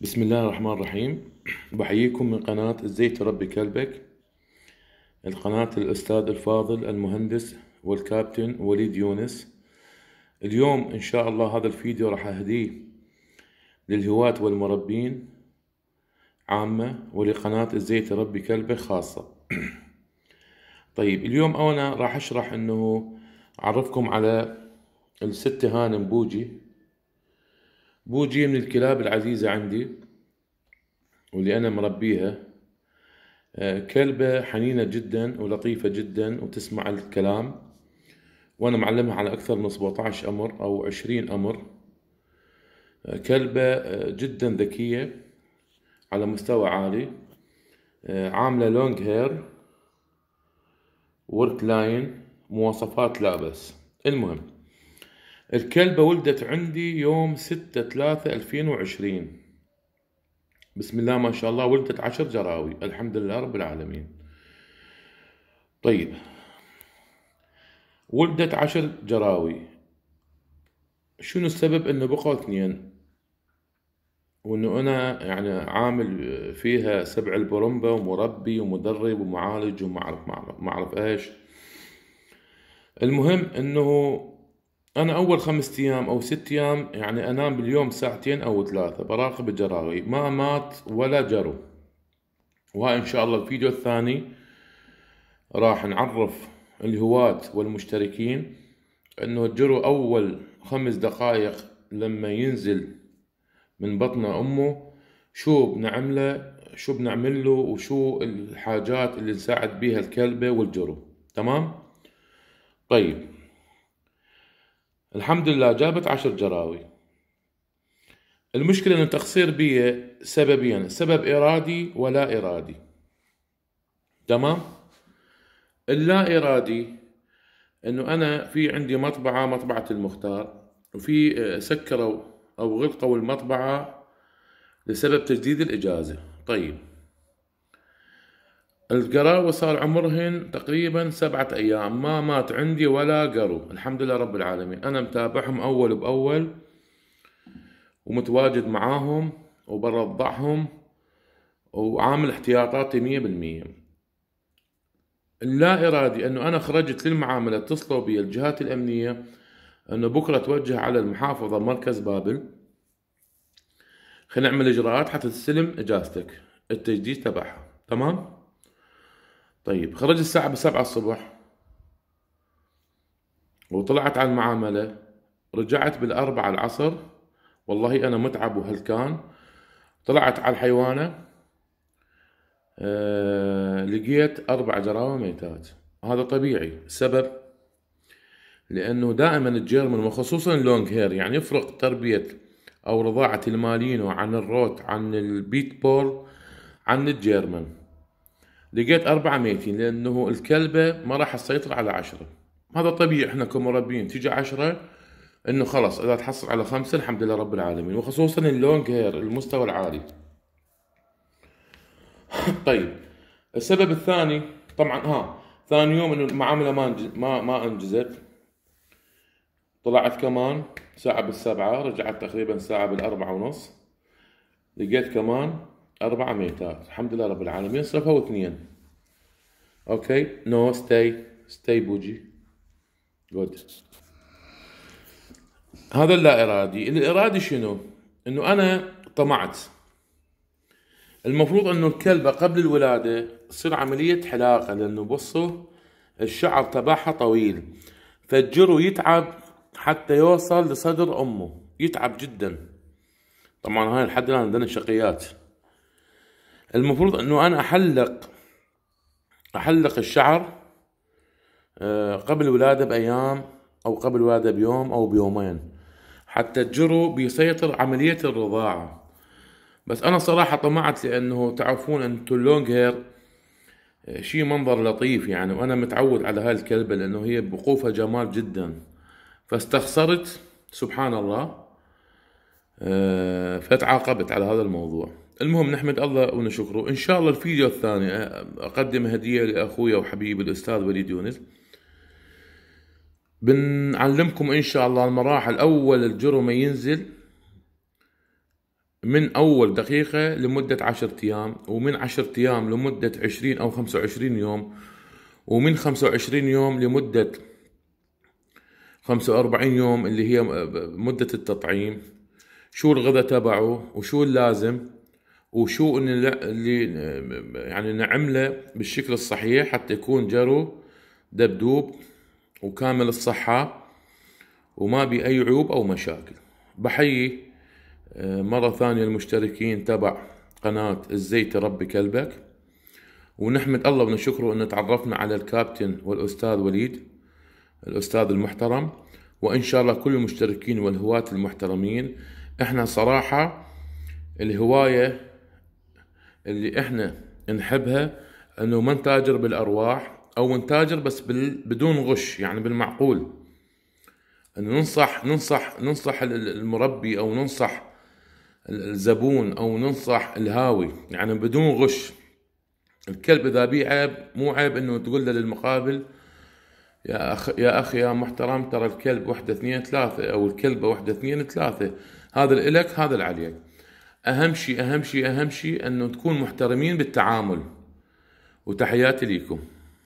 بسم الله الرحمن الرحيم بحييكم من قناة ازاي تربي كلبك القناة الأستاذ الفاضل المهندس والكابتن وليد يونس اليوم إن شاء الله هذا الفيديو راح أهديه للهواة والمربين عامة ولقناة ازاي تربي كلبك خاصة طيب اليوم أنا راح أشرح أنه أعرفكم على الست هانم بوجي بوجي من الكلاب العزيزة عندي واللي أنا مربيها آه، كلبة حنينة جدا ولطيفة جدا وتسمع الكلام وأنا معلمها على أكثر من 17 أمر أو 20 أمر آه، كلبة آه، جدا ذكية على مستوى عالي عاملة لونج هير ورك لاين مواصفات لا بس المهم الكلبة ولدت عندي يوم ستة ثلاثة ألفين وعشرين بسم الله ما شاء الله ولدت عشر جراوي الحمد لله رب العالمين طيب ولدت عشر جراوي شنو السبب انه بقوا اثنين وانه انا يعني عامل فيها سبع البرمبة ومربي ومدرب ومعالج ومعرف معرف, معرف ايش المهم انه انا اول خمس ايام او ست ايام يعني انام باليوم ساعتين او ثلاثة براقب الجراوي ما مات ولا جرو وهاي ان شاء الله الفيديو الثاني راح نعرف الهواة والمشتركين انه الجرو اول خمس دقائق لما ينزل من بطن امه شو بنعمله شو بنعمله وشو الحاجات اللي نساعد بيها الكلبة والجرو تمام طيب الحمد لله جابت عشر جراوي المشكلة أن التقصير بي سببين سبب إرادي ولا إرادي تمام اللا إرادي أنه أنا في عندي مطبعة مطبعة المختار وفي سكروا أو غلقوا المطبعة لسبب تجديد الإجازة طيب القراوة صار عمرهن تقريبا سبعة أيام ما مات عندي ولا قرو الحمد لله رب العالمين أنا متابعهم أول بأول ومتواجد معاهم وبرضعهم وعامل احتياطاتي مية بالمية اللا إرادي أنه أنا خرجت للمعاملة اتصلوا بي الجهات الأمنية أنه بكرة توجه على المحافظة مركز بابل خلينا نعمل إجراءات حتى تستلم إجازتك التجديد تبعها تمام؟ طيب خرجت الساعة بسبعة الصبح وطلعت على المعاملة رجعت بالأربعة العصر والله أنا متعب وهلكان طلعت على الحيوانة أه لقيت أربع جراوة ميتات هذا طبيعي السبب لأنه دائما الجيرمن وخصوصا اللونج هير يعني يفرق تربية أو رضاعة المالينو عن الروت عن البيت بول عن الجيرمن لقيت أربعة ميتين لأنه الكلبة ما راح تسيطر على عشرة هذا طبيعي احنا كمربين تيجي عشرة انه خلاص اذا تحصل على خمسة الحمد لله رب العالمين وخصوصا اللونج هير المستوى العالي طيب السبب الثاني طبعا ها ثاني يوم انه المعامله ما ما ما انجزت طلعت كمان ساعة بالسبعة رجعت تقريبا ساعة بالأربعة ونص لقيت كمان أربعة ميتات الحمد لله رب العالمين صفوا اثنين اوكي نو ستي ستي بوجي جود هذا اللا إرادي الإرادي شنو أنه أنا طمعت المفروض أنه الكلبة قبل الولادة تصير عملية حلاقة لأنه بصوا الشعر تبعها طويل فالجرو يتعب حتى يوصل لصدر أمه يتعب جدا طبعا هاي لحد الآن عندنا شقيات المفروض انه انا احلق احلق الشعر آه، قبل الولاده بايام او قبل الولاده بيوم او بيومين حتى الجرو بيسيطر عمليه الرضاعه بس انا صراحه طمعت لانه تعرفون أن اللونج هير آه، شيء منظر لطيف يعني وانا متعود على هاي الكلبه لانه هي بقوفها جمال جدا فاستخسرت سبحان الله آه، فتعاقبت على هذا الموضوع المهم نحمد الله ونشكره ان شاء الله الفيديو الثاني اقدم هديه لاخويا وحبيبي الاستاذ وليد يونس بنعلمكم ان شاء الله المراحل اول ما ينزل من اول دقيقة لمدة عشرة ايام ومن عشرة ايام لمدة عشرين او خمسة وعشرين يوم ومن خمسة وعشرين يوم لمدة خمسة واربعين يوم اللي هي مدة التطعيم شو الغذاء تبعه وشو اللازم وشو اللي يعني نعمله بالشكل الصحيح حتى يكون جرو دبدوب وكامل الصحه وما بي اي عيوب او مشاكل بحيي آه، مرة ثانية المشتركين تبع قناة ازاي تربي كلبك ونحمد الله ونشكره ان تعرفنا على الكابتن والاستاذ وليد الاستاذ المحترم وان شاء الله كل المشتركين والهواة المحترمين احنا صراحة الهواية اللي احنا نحبها انه ما نتاجر بالارواح او نتاجر بس بال... بدون غش يعني بالمعقول انه ننصح ننصح ننصح المربي او ننصح الزبون او ننصح الهاوي يعني بدون غش الكلب اذا بيه عيب مو عيب انه تقول له للمقابل يا اخ يا اخي يا محترم ترى الكلب وحده اثنين ثلاثه او الكلبه وحده اثنين ثلاثه هذا الك هذا العليك اهم شيء اهم شيء اهم شيء انه تكون محترمين بالتعامل وتحياتي لكم